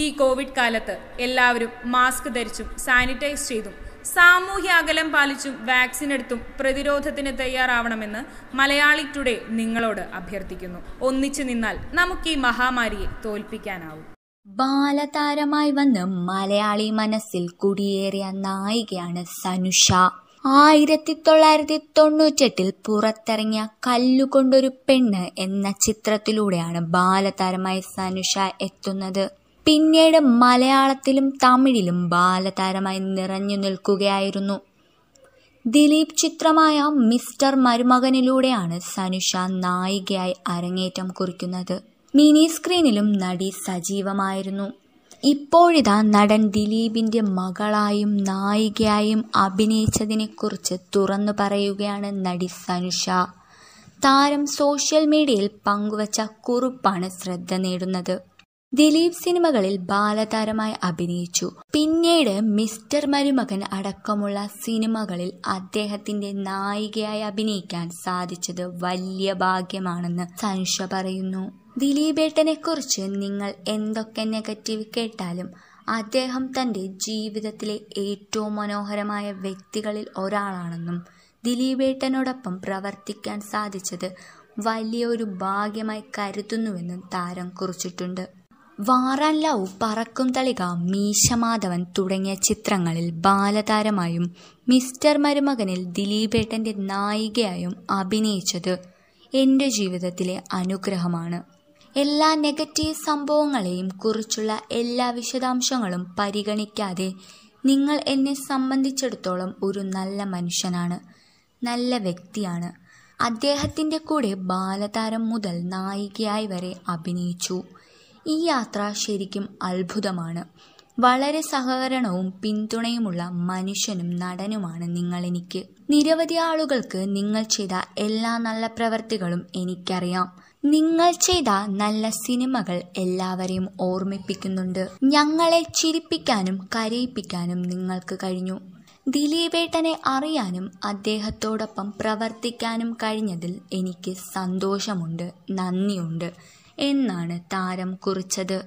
ഈ കോവിഡ് കാലത്ത് എല്ലാവരും മാസ്ക് ധരിച്ചും സാനിറ്റൈസ് ചെയ്തും സാമൂഹ്യ അകലം പാലിച്ചും വാക്സിൻ എടുത്തും പ്രതിരോധത്തിന് തയ്യാറാവണമെന്ന് മലയാളി ടുഡേ നിങ്ങളോട് അഭ്യർത്ഥിക്കുന്നു ഒന്നിച്ചു നിന്നാൽ നമുക്ക് ഈ മഹാമാരിയെ തോൽപ്പിക്കാനാവും ബാലതാരമായി വന്ന് മലയാളി മനസ്സിൽ കുടിയേറിയ നായികയാണ് സനുഷ ആയിരത്തി തൊള്ളായിരത്തി തൊണ്ണൂറ്റെട്ടിൽ പുറത്തിറങ്ങിയ കല്ലുകൊണ്ടൊരു പെണ്ണ് എന്ന ചിത്രത്തിലൂടെയാണ് ബാലതാരമായി സനുഷ എത്തുന്നത് പിന്നീട് മലയാളത്തിലും തമിഴിലും ബാലതാരമായി നിറഞ്ഞു നിൽക്കുകയായിരുന്നു ദിലീപ് ചിത്രമായ മിസ്റ്റർ മരുമകനിലൂടെയാണ് സനുഷ നായികയായി അരങ്ങേറ്റം കുറിക്കുന്നത് മിനി സ്ക്രീനിലും നടി സജീവമായിരുന്നു ഇപ്പോഴിതാ നടൻ ദിലീപിന്റെ മകളായും നായികയായും അഭിനയിച്ചതിനെക്കുറിച്ച് തുറന്നു പറയുകയാണ് നടി സനുഷ താരം സോഷ്യൽ മീഡിയയിൽ പങ്കുവച്ച കുറിപ്പാണ് ശ്രദ്ധ നേടുന്നത് ദിലീപ് സിനിമകളിൽ ബാലതാരമായി അഭിനയിച്ചു പിന്നീട് മിസ്റ്റർ മരുമകൻ അടക്കമുള്ള സിനിമകളിൽ അദ്ദേഹത്തിന്റെ നായികയായി അഭിനയിക്കാൻ സാധിച്ചത് വലിയ ഭാഗ്യമാണെന്ന് സൻഷ പറയുന്നു ദിലീപേട്ടനെ കുറിച്ച് നിങ്ങൾ എന്തൊക്കെ നെഗറ്റീവ് കേട്ടാലും അദ്ദേഹം തന്റെ ജീവിതത്തിലെ ഏറ്റവും മനോഹരമായ വ്യക്തികളിൽ ഒരാളാണെന്നും ദിലീപേട്ടനോടൊപ്പം പ്രവർത്തിക്കാൻ സാധിച്ചത് വലിയൊരു ഭാഗ്യമായി കരുതുന്നുവെന്നും താരം കുറിച്ചിട്ടുണ്ട് വാറാൻ ലവ് പറക്കും തളിക മീശമാധവൻ തുടങ്ങിയ ചിത്രങ്ങളിൽ ബാലതാരമായും മിസ്റ്റർ മരുമകനിൽ ദിലീപേട്ടൻ്റെ നായികയായും അഭിനയിച്ചത് എൻ്റെ ജീവിതത്തിലെ അനുഗ്രഹമാണ് എല്ലാ നെഗറ്റീവ് സംഭവങ്ങളെയും കുറിച്ചുള്ള എല്ലാ വിശദാംശങ്ങളും പരിഗണിക്കാതെ നിങ്ങൾ എന്നെ സംബന്ധിച്ചിടത്തോളം ഒരു നല്ല മനുഷ്യനാണ് നല്ല വ്യക്തിയാണ് അദ്ദേഹത്തിൻ്റെ കൂടെ ബാലതാരം മുതൽ നായികയായി വരെ അഭിനയിച്ചു ഈ യാത്ര ശരിക്കും അത്ഭുതമാണ് വളരെ സഹകരണവും പിന്തുണയുമുള്ള മനുഷ്യനും നടനുമാണ് നിങ്ങൾ എനിക്ക് നിരവധി ആളുകൾക്ക് നിങ്ങൾ ചെയ്ത എല്ലാ നല്ല പ്രവർത്തികളും എനിക്കറിയാം നിങ്ങൾ ചെയ്ത നല്ല സിനിമകൾ എല്ലാവരെയും ഓർമ്മിപ്പിക്കുന്നുണ്ട് ഞങ്ങളെ ചിരിപ്പിക്കാനും കരയിപ്പിക്കാനും നിങ്ങൾക്ക് കഴിഞ്ഞു ദിലീപേട്ടനെ അറിയാനും അദ്ദേഹത്തോടൊപ്പം പ്രവർത്തിക്കാനും കഴിഞ്ഞതിൽ എനിക്ക് സന്തോഷമുണ്ട് നന്ദിയുണ്ട് എന്നാണ് താരം കുറിച്ചത്